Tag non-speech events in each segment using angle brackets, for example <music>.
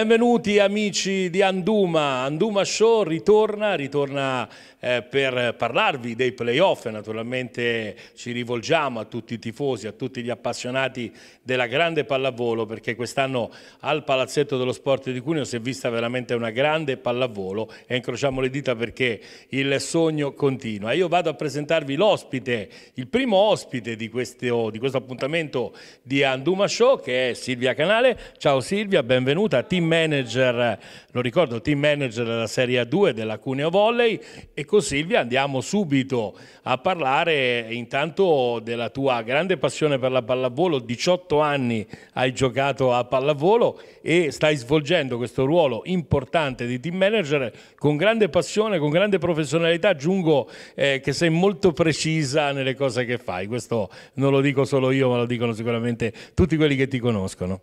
Benvenuti amici di Anduma, Anduma Show ritorna, ritorna eh, per parlarvi dei playoff, naturalmente ci rivolgiamo a tutti i tifosi, a tutti gli appassionati della grande pallavolo perché quest'anno al Palazzetto dello Sport di Cuneo si è vista veramente una grande pallavolo e incrociamo le dita perché il sogno continua. Io vado a presentarvi l'ospite, il primo ospite di questo, oh, di questo appuntamento di Anduma Show che è Silvia Canale, ciao Silvia, benvenuta a Team manager, lo ricordo, team manager della Serie A2 della Cuneo Volley e con Silvia andiamo subito a parlare intanto della tua grande passione per la pallavolo, 18 anni hai giocato a pallavolo e stai svolgendo questo ruolo importante di team manager con grande passione, con grande professionalità, aggiungo eh, che sei molto precisa nelle cose che fai, questo non lo dico solo io ma lo dicono sicuramente tutti quelli che ti conoscono.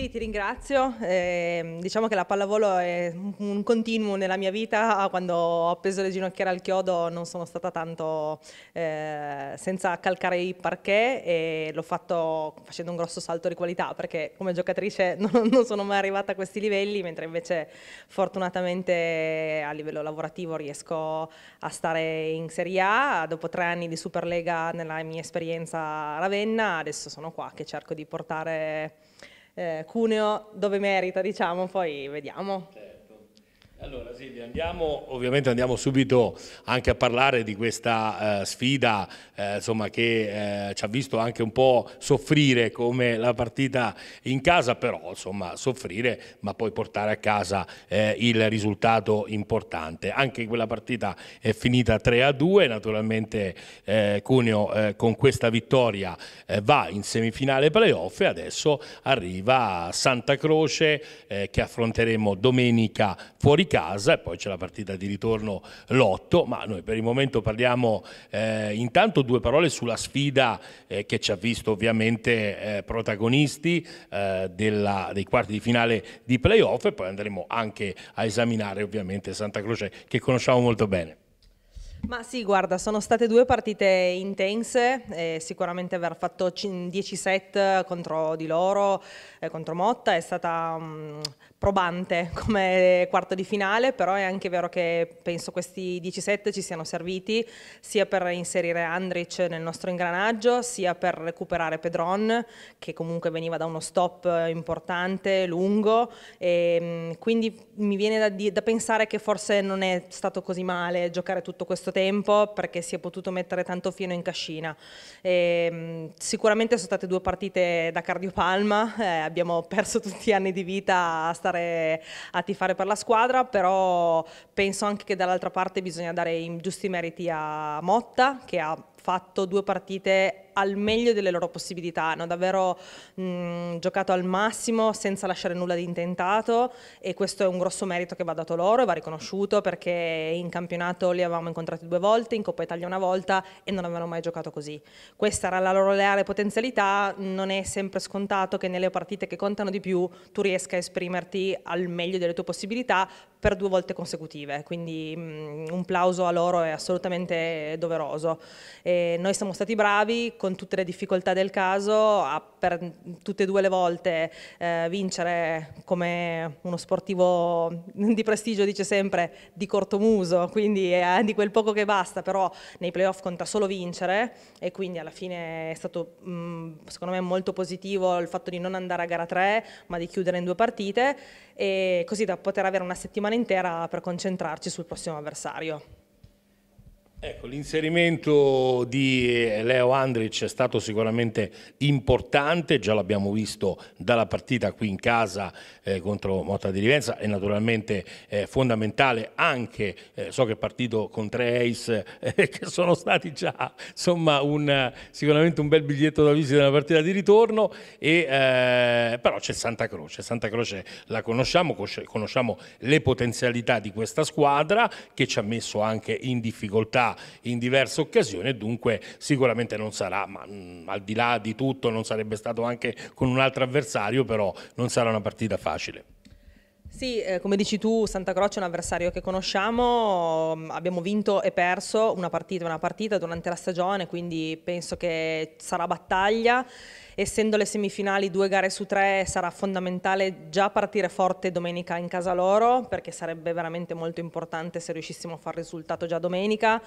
Sì, ti ringrazio. Eh, diciamo che la pallavolo è un continuum nella mia vita. Ah, quando ho appeso le ginocchiere al chiodo non sono stata tanto eh, senza calcare i parquet e l'ho fatto facendo un grosso salto di qualità perché come giocatrice <laughs> non, non, sono mai arrivata a questi livelli, mentre invece fortunatamente a livello lavorativo riesco a stare in Serie A. Dopo tre anni di Superlega nella mia esperienza a Ravenna, adesso sono qua che cerco di portare eh, Cuneo dove merita, diciamo, poi vediamo. Okay. Allora Silvia, andiamo, ovviamente andiamo subito anche a parlare di questa eh, sfida eh, insomma, che eh, ci ha visto anche un po' soffrire come la partita in casa, però insomma soffrire ma poi portare a casa eh, il risultato importante. Anche quella partita è finita 3-2, naturalmente eh, Cuneo eh, con questa vittoria va in semifinale playoff e adesso arriva Santa Croce che affronteremo domenica fuori casa e poi c'è la partita di ritorno lotto, ma noi per il momento parliamo eh, intanto due parole sulla sfida eh, che ci ha visto ovviamente eh, protagonisti eh, della, dei quarti di finale di playoff e poi andremo anche a esaminare ovviamente Santa Croce che conosciamo molto bene. Ma sì, guarda, sono state due partite intense, eh, sicuramente aver fatto 10 set contro di loro, eh, contro Motta, è stata... Um probante come quarto di finale, però è anche vero che penso questi 17 ci siano serviti sia per inserire Andric nel nostro ingranaggio, sia per recuperare Pedron, che comunque veniva da uno stop importante, lungo, e mm, quindi mi viene da, da pensare che forse non è stato così male giocare tutto questo tempo perché si è potuto mettere tanto fieno in cascina. E, mm, sicuramente sono state due partite da cardiopalma, eh, abbiamo perso tutti gli anni di vita a stare stare a tifare per la squadra, però penso anche che dall'altra parte bisogna dare i giusti meriti a Motta che ha fatto due partite al meglio delle loro possibilità, hanno davvero mh, giocato al massimo senza lasciare nulla di intentato e questo è un grosso merito che va dato loro e va riconosciuto perché in campionato li avevamo incontrati due volte, in Coppa Italia una volta e non avevano mai giocato così. Questa era la loro reale potenzialità, non è sempre scontato che nelle partite che contano di più tu riesca a esprimerti al meglio delle tue possibilità per due volte consecutive, quindi mh, mm, un plauso a loro è assolutamente doveroso. E noi siamo stati bravi con tutte le difficoltà del caso a per tutte e due le volte eh, vincere come uno sportivo di prestigio dice sempre di corto muso, quindi eh, di quel poco che basta, però nei playoff conta solo vincere e quindi alla fine è stato mh, mm, secondo me molto positivo il fatto di non andare a gara 3 ma di chiudere in due partite e così da poter avere una settimana settimana intera per concentrarci sul prossimo avversario. Ecco, l'inserimento di eh, Leo Andric è stato sicuramente importante, già l'abbiamo visto dalla partita qui in casa eh, contro Motta di Rivenza e naturalmente eh, fondamentale anche, eh, so che è partito con tre ace eh, <laughs> che sono stati già insomma un, sicuramente un bel biglietto da visita nella partita di ritorno, e, eh, però c'è Santa Croce, Santa Croce la conosciamo, conosciamo le potenzialità di questa squadra che ci ha messo anche in difficoltà in diverse occasioni e dunque sicuramente non sarà, ma mh, mm, al di là di tutto non sarebbe stato anche con un altro avversario, però non sarà una partita facile. Sì, eh, come dici tu, Santa Croce è un avversario che conosciamo, mm, abbiamo vinto e perso una partita, una partita durante la stagione, quindi penso che sarà battaglia essendo le semifinali due gare su tre sarà fondamentale già partire forte domenica in casa loro perché sarebbe veramente molto importante se riuscissimo a fare risultato già domenica.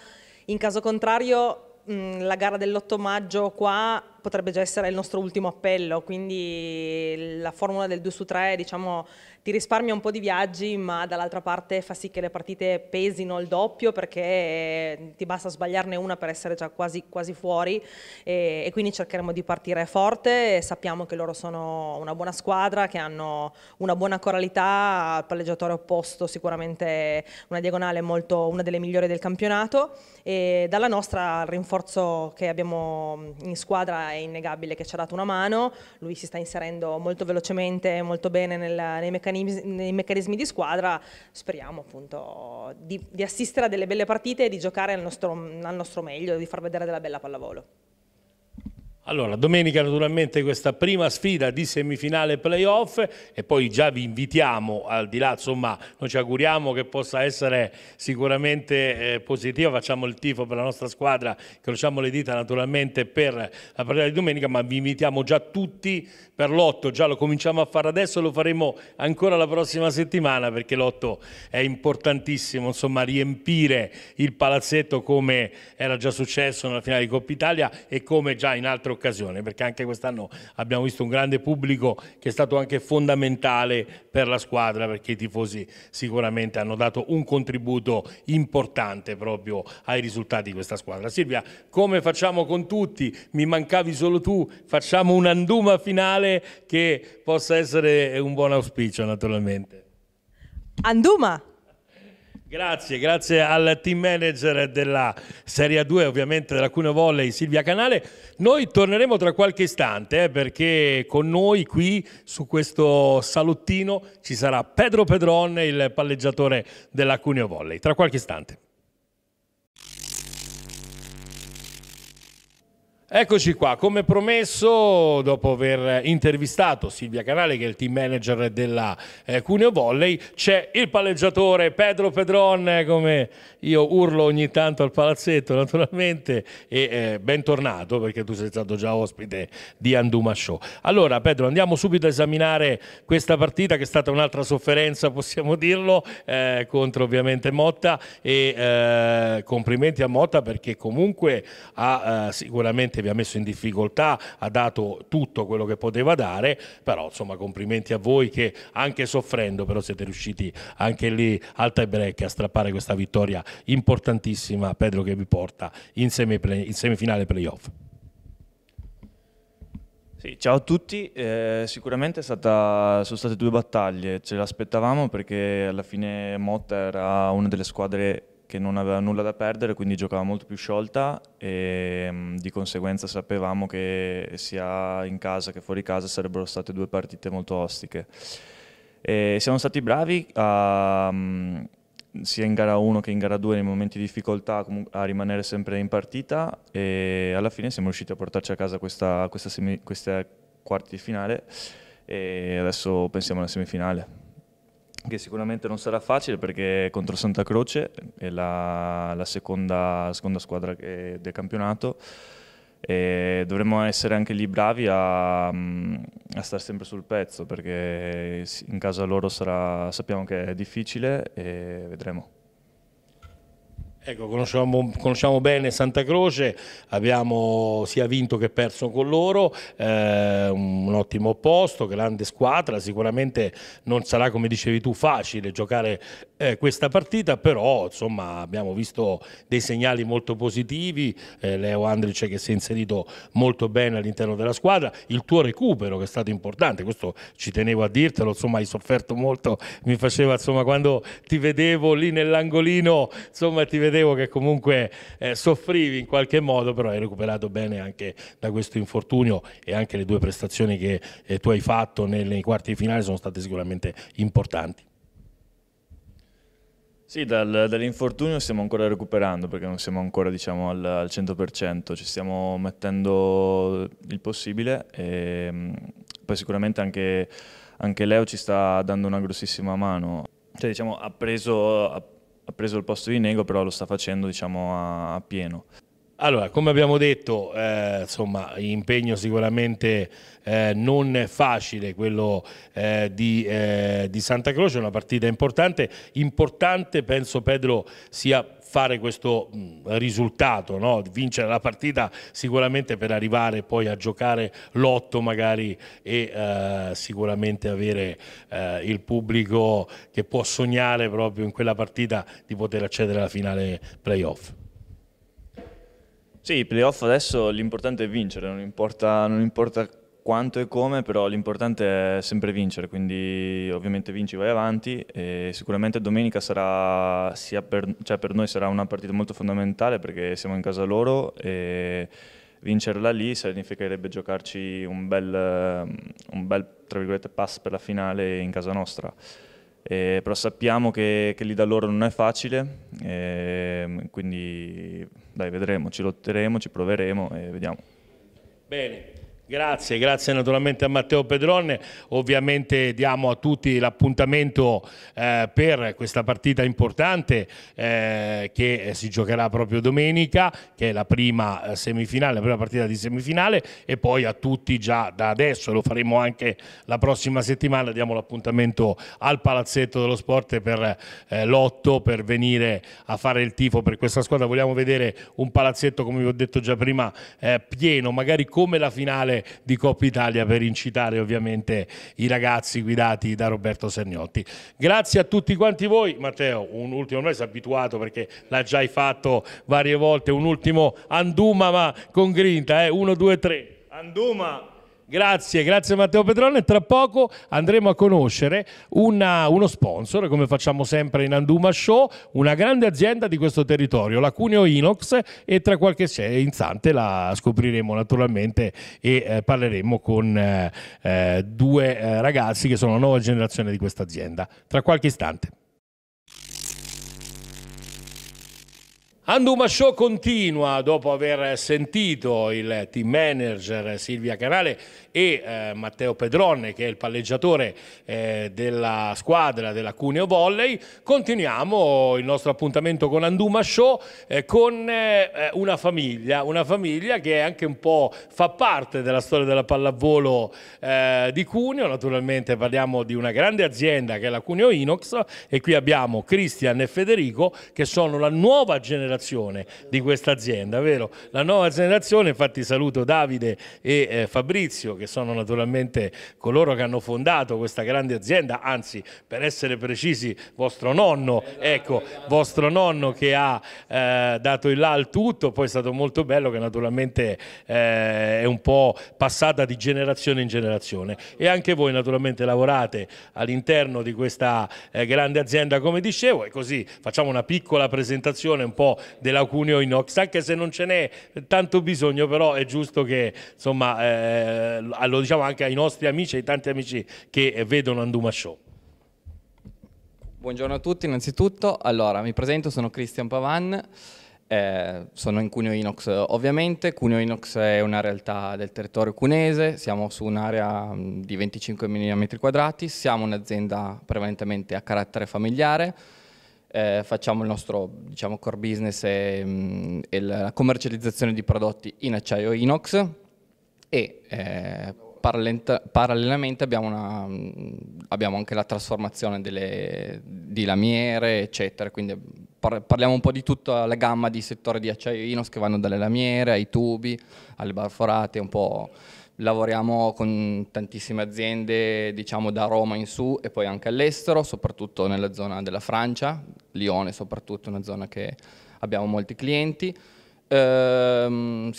In caso contrario mh, mm, la gara dell'8 maggio qua potrebbe già essere il nostro ultimo appello, quindi la formula del 2 su 3 diciamo, ti risparmia un po' di viaggi, ma dall'altra parte fa sì che le partite pesino il doppio perché eh, ti basta sbagliarne una per essere già quasi, quasi fuori e, e quindi cercheremo di partire forte, sappiamo che loro sono una buona squadra, che hanno una buona coralità, al palleggiatore opposto sicuramente una diagonale molto, una delle migliori del campionato e dalla nostra il rinforzo che abbiamo in squadra è innegabile che ci ha dato una mano, lui si sta inserendo molto velocemente e molto bene nel, nei, meccanismi, nei, meccanismi, di squadra, speriamo appunto di, di, assistere a delle belle partite e di giocare al nostro, al nostro meglio, di far vedere della bella pallavolo. Allora, domenica naturalmente questa prima sfida di semifinale playoff e poi già vi invitiamo al di là, insomma, noi ci auguriamo che possa essere sicuramente eh, positiva, facciamo il tifo per la nostra squadra, crociamo le dita naturalmente per la partita di domenica, ma vi invitiamo già tutti per l'otto, già lo cominciamo a fare adesso e lo faremo ancora la prossima settimana perché l'otto è importantissimo, insomma, riempire il palazzetto come era già successo nella finale di Coppa Italia e come già in altre occasioni occasione, perché anche quest'anno abbiamo visto un grande pubblico che è stato anche fondamentale per la squadra, perché i tifosi sicuramente hanno dato un contributo importante proprio ai risultati di questa squadra. Silvia, come facciamo con tutti? Mi mancavi solo tu, facciamo un'anduma finale che possa essere un buon auspicio naturalmente. Anduma! Grazie, grazie al team manager della Serie 2 ovviamente della Cuneo Volley Silvia Canale. Noi torneremo tra qualche istante eh, perché con noi qui su questo salottino ci sarà Pedro Pedron, il palleggiatore della Cuneo Volley. Tra qualche istante. Eccoci qua, come promesso, dopo aver intervistato Silvia Canale, che è il team manager della eh, Cuneo Volley, c'è il palleggiatore Pedro Pedron, eh, come io urlo ogni tanto al palazzetto naturalmente, e eh, bentornato perché tu sei stato già ospite di Anduma Show. Allora Pedro, andiamo subito a esaminare questa partita che è stata un'altra sofferenza, possiamo dirlo, eh, contro ovviamente Motta e eh, complimenti a Motta perché comunque ha eh, sicuramente vi ha messo in difficoltà, ha dato tutto quello che poteva dare, però insomma complimenti a voi che anche soffrendo però siete riusciti anche lì al tie break a strappare questa vittoria importantissima Pedro che vi porta in, semiplay, in semifinale playoff. Sì, ciao a tutti, eh, sicuramente stata, sono state due battaglie, ce l'aspettavamo perché alla fine Motta era una delle squadre che non aveva nulla da perdere, quindi giocava molto più sciolta e mm, di conseguenza sapevamo che sia in casa che fuori casa sarebbero state due partite molto ostiche. E siamo stati bravi a, mm, sia in gara 1 che in gara 2 nei momenti di difficoltà a rimanere sempre in partita e alla fine siamo riusciti a portarci a casa questa, questa, semi, questa quarti di finale e adesso pensiamo alla semifinale che sicuramente non sarà facile perché contro Santa Croce è la, la seconda, seconda, squadra che, del campionato e dovremmo essere anche lì bravi a, mm, a stare sempre sul pezzo perché in casa loro sarà, sappiamo che è difficile e vedremo. Ecco, conosciamo, conosciamo, bene Santa Croce, abbiamo sia vinto che perso con loro, eh, un ottimo posto, grande squadra, sicuramente non sarà come dicevi tu facile giocare eh, questa partita, però insomma, abbiamo visto dei segnali molto positivi, eh, Leo Andric che si è inserito molto bene all'interno della squadra, il tuo recupero che è stato importante, questo ci tenevo a dirtelo, insomma hai sofferto molto, mi faceva insomma quando ti vedevo lì nell'angolino, insomma ti vedevo credevo che comunque eh, soffrivi in qualche modo, però hai recuperato bene anche da questo infortunio e anche le due prestazioni che eh, tu hai fatto nei, nei quarti di finale sono state sicuramente importanti. Sì, dal, dall'infortunio stiamo ancora recuperando perché non siamo ancora diciamo, al, al, 100%, ci stiamo mettendo il possibile e mm, poi sicuramente anche, anche Leo ci sta dando una grossissima mano. Cioè, diciamo, ha preso, ha preso il posto di Nego, però lo sta facendo diciamo, a, a pieno. Allora, come abbiamo detto, eh, insomma, impegno sicuramente eh, non facile quello eh, di, eh, di, Santa Croce, una partita importante. Importante, penso Pedro, sia fare questo risultato, no? vincere la partita sicuramente per arrivare poi a giocare l'otto magari e eh, sicuramente avere eh, il pubblico che può sognare proprio in quella partita di poter accedere alla finale playoff. Sì, i playoff adesso l'importante è vincere, non importa, non importa quanto e come, però l'importante è sempre vincere, quindi ovviamente vinci, vai avanti e sicuramente domenica sarà, per, cioè per, noi sarà una partita molto fondamentale perché siamo in casa loro e vincerla lì significherebbe giocarci un bel, un bel pass per la finale in casa nostra. E, però sappiamo che, che lì da loro non è facile, e, ehm, quindi dai, vedremo, ci lotteremo, ci proveremo e vediamo. Bene, Grazie, grazie naturalmente a Matteo Pedronne. Ovviamente diamo a tutti l'appuntamento eh, per questa partita importante eh, che eh, si giocherà proprio domenica, che è la prima eh, semifinale, la prima partita di semifinale e poi a tutti già da adesso, lo faremo anche la prossima settimana, diamo l'appuntamento al Palazzetto dello Sport per eh, l'otto per venire a fare il tifo per questa squadra. Vogliamo vedere un palazzetto, come vi ho detto già prima, eh, pieno, magari come la finale di Coppa Italia per incitare ovviamente i ragazzi guidati da Roberto Sergnotti. Grazie a tutti quanti voi, Matteo, un ultimo, noi si è abituato perché l'ha già fatto varie volte, un ultimo Anduma ma con grinta, eh? 1, 2, 3. Anduma! Grazie, grazie Matteo Pedrone. Tra poco andremo a conoscere una, uno sponsor, come facciamo sempre in Anduma Show, una grande azienda di questo territorio, la Cuneo Inox, e tra qualche istante la scopriremo naturalmente e eh, parleremo con eh, eh, due eh, ragazzi che sono la nuova generazione di questa azienda. Tra qualche istante. Anduma Show continua dopo aver sentito il team manager Silvia Canale e eh, Matteo Pedronne che è il palleggiatore eh, della squadra della Cuneo Volley. Continuiamo il nostro appuntamento con Anduma Show eh, con eh, eh, una famiglia, una famiglia che anche un po' fa parte della storia della pallavolo eh, di Cuneo, naturalmente parliamo di una grande azienda che è la Cuneo Inox e qui abbiamo Cristian e Federico che sono la nuova generazione di questa azienda, vero? La nuova generazione, infatti saluto Davide e Fabrizio che sono naturalmente coloro che hanno fondato questa grande azienda, anzi per essere precisi vostro nonno, ecco, vostro nonno che ha eh, dato il là al tutto, poi è stato molto bello che naturalmente eh, è un po' passata di generazione in generazione e anche voi naturalmente lavorate all'interno di questa eh, grande azienda come dicevo e così facciamo una piccola presentazione un po' della Cuneo Inox, anche se non ce n'è tanto bisogno però è giusto che insomma eh, lo diciamo anche ai nostri amici e ai tanti amici che eh, vedono Anduma Show. Buongiorno a tutti innanzitutto, allora mi presento, sono Cristian Pavan, eh, sono in Cuneo Inox ovviamente, Cuneo Inox è una realtà del territorio cunese, siamo su un'area mm, di 25 mm quadrati, siamo un'azienda prevalentemente a carattere familiare, eh, facciamo il nostro diciamo, core business e, mh, mm, e la commercializzazione di prodotti in acciaio inox, e eh, parallelamente abbiamo, una, abbiamo, anche la trasformazione delle, di lamiere, eccetera, quindi par parliamo un po' di tutta la gamma di settore di acciaio Inos che vanno dalle lamiere ai tubi, alle barforate, un po' lavoriamo con tantissime aziende diciamo da Roma in su e poi anche all'estero, soprattutto nella zona della Francia, Lione soprattutto, una zona che abbiamo molti clienti, Ehm,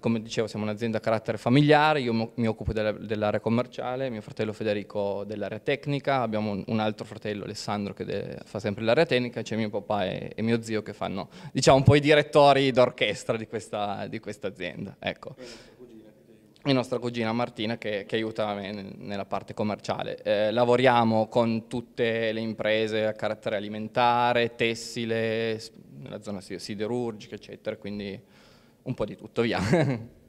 come dicevo, siamo un'azienda a carattere familiare, io mi occupo dell'area commerciale, mio fratello Federico dell'area tecnica, abbiamo un altro fratello Alessandro che fa sempre l'area tecnica, c'è mio papà e, e, mio zio che fanno diciamo un po' i direttori d'orchestra di, di questa, azienda. Ecco e nostra cugina Martina che, che aiuta me nella parte commerciale. Eh, lavoriamo con tutte le imprese a carattere alimentare, tessile, nella zona siderurgica, eccetera, quindi un po' di tutto, via. <laughs>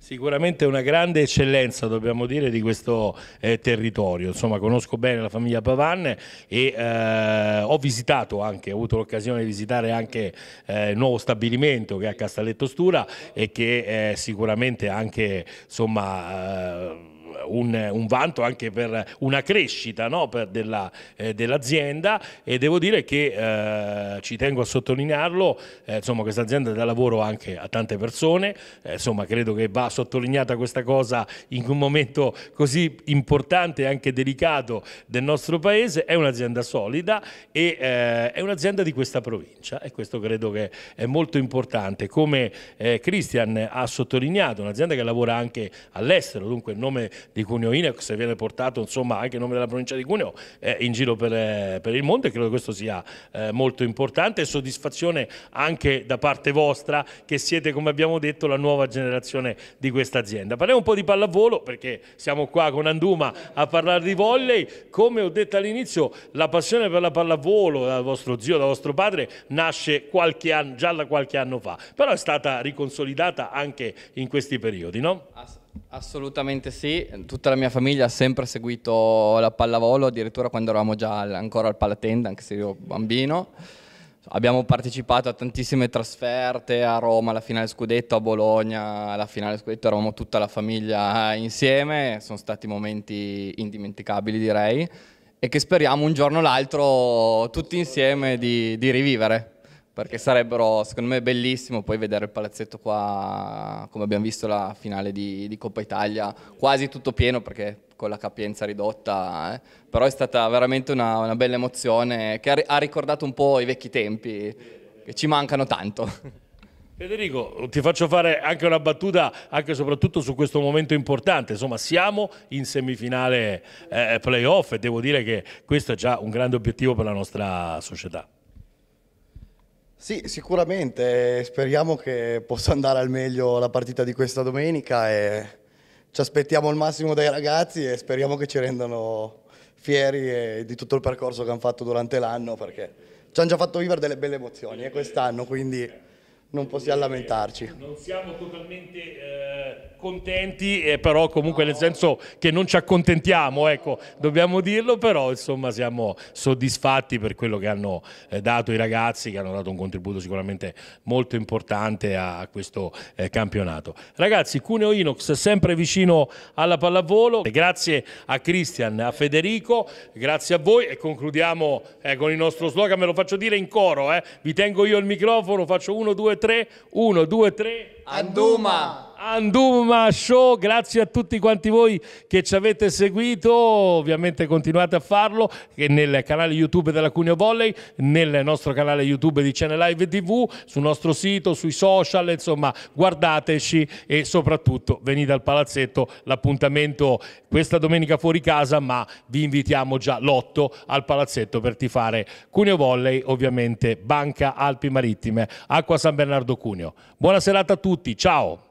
Sicuramente una grande eccellenza, dobbiamo dire, di questo eh, territorio. Insomma, conosco bene la famiglia Pavan e eh, ho visitato anche, ho avuto l'occasione di visitare anche eh, il nuovo stabilimento che è a Castelletto Stura e che è eh, sicuramente anche, insomma eh, un, un, vanto anche per una crescita no? per della, eh, dell'azienda e devo dire che eh, ci tengo a sottolinearlo, eh, insomma questa azienda dà lavoro anche a tante persone, eh, insomma credo che va sottolineata questa cosa in un momento così importante e anche delicato del nostro paese, è un'azienda solida e eh, è un'azienda di questa provincia e questo credo che è molto importante, come eh, Christian ha sottolineato, un'azienda che lavora anche all'estero, dunque il nome di Cuneo Inex viene portato insomma, anche il nome della provincia di Cuneo eh, in giro per, eh, per, il mondo e credo che questo sia eh, molto importante e soddisfazione anche da parte vostra che siete come abbiamo detto la nuova generazione di questa azienda. Parliamo un po' di pallavolo perché siamo qua con Anduma a parlare di volley, come ho detto all'inizio la passione per la pallavolo da vostro zio, da vostro padre nasce anno, già da qualche anno fa, però è stata riconsolidata anche in questi periodi, no? Assolutamente Assolutamente sì, tutta la mia famiglia ha sempre seguito la pallavolo, addirittura quando eravamo già ancora al palatenda, anche se io bambino. Abbiamo partecipato a tantissime trasferte a Roma, alla finale scudetto, a Bologna, alla finale scudetto, eravamo tutta la famiglia insieme, sono stati momenti indimenticabili direi e che speriamo un giorno o l'altro tutti insieme di, di rivivere perché sarebbero secondo me bellissimo poi vedere il palazzetto qua come abbiamo visto la finale di, di Coppa Italia quasi tutto pieno perché con la capienza ridotta eh. però è stata veramente una, una bella emozione che ha, ha, ricordato un po' i vecchi tempi che ci mancano tanto <laughs> Federico, ti faccio fare anche una battuta, anche e soprattutto su questo momento importante. Insomma, siamo in semifinale eh, playoff e devo dire che questo è già un grande obiettivo per la nostra società. Sì, sicuramente, eh, speriamo che possa andare al meglio la partita di questa domenica e ci aspettiamo il massimo dai ragazzi e speriamo che ci rendano fieri di tutto il percorso che hanno fatto durante l'anno perché ci hanno già fatto vivere delle belle emozioni eh, quest'anno, quindi non possiamo lamentarci. Non siamo totalmente eh, contenti, eh, però comunque no. nel senso che non ci accontentiamo, ecco, dobbiamo dirlo, però insomma siamo soddisfatti per quello che hanno eh, dato i ragazzi, che hanno dato un contributo sicuramente molto importante a, a questo eh, campionato. Ragazzi, Cuneo Inox sempre vicino alla pallavolo, grazie a Cristian, a Federico, grazie a voi e concludiamo eh, con il nostro slogan, me lo faccio dire in coro, eh. vi tengo io il microfono, faccio uno, due, 2, 3, 1, 2, 3. Anduma. Anduma Show, grazie a tutti quanti voi che ci avete seguito, ovviamente continuate a farlo nel canale YouTube della Cuneo Volley, nel nostro canale YouTube di Channel Live TV, sul nostro sito, sui social, insomma guardateci e soprattutto venite al palazzetto, l'appuntamento questa domenica fuori casa, ma vi invitiamo già l'otto al palazzetto per tifare Cuneo Volley, ovviamente Banca Alpi Marittime, Acqua San Bernardo Cuneo. Buona serata a tutti, ciao!